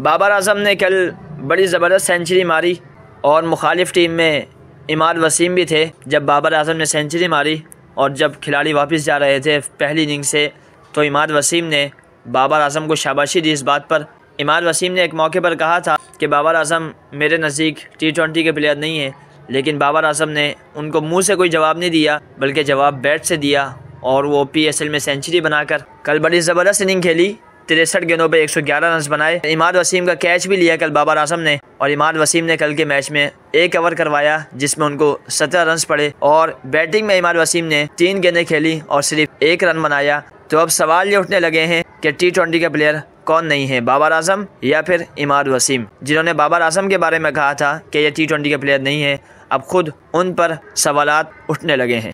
बाबर अजम ने कल बड़ी ज़बरदस्त सेंचुरी मारी और मुखालिफ टीम में इमाद वसीम भी थे जब बाबर अजम ने सेंचुरी मारी और जब खिलाड़ी वापस जा रहे थे पहली इनिंग से तो इमाद वसीम ने बाबर अजम को शाबाशी दी इस बात पर इमाद वसीम ने एक मौके पर कहा था कि बाबर अजम मेरे नज़दीक टी ट्वेंटी के प्लेयर नहीं हैं लेकिन बाबर आजम ने उनको मुंह से कोई जवाब नहीं दिया बल्कि जवाब बैट से दिया और वो पीएसएल में सेंचुरी बनाकर कल बड़ी ज़बरदस्त इनिंग खेली तिरसठ गेंदों पर ग्यारह रन बनाए इमाद वसीम का कैच भी लिया कल बाबर आजम ने और इमाद वसीम ने कल के मैच में एक ओवर करवाया जिसमें उनको 17 रन पड़े और बैटिंग में इमाद वसीम ने तीन गेंदें खेली और सिर्फ एक रन बनाया तो अब सवाल ये उठने लगे हैं कि टी ट्वेंटी का प्लेयर कौन नहीं है बाबर आजम या फिर इमाद वसीम जिन्होंने बाबर आजम के बारे में कहा था कि ये टी ट्वेंटी का प्लेयर नहीं है अब खुद उन पर सवाल उठने लगे हैं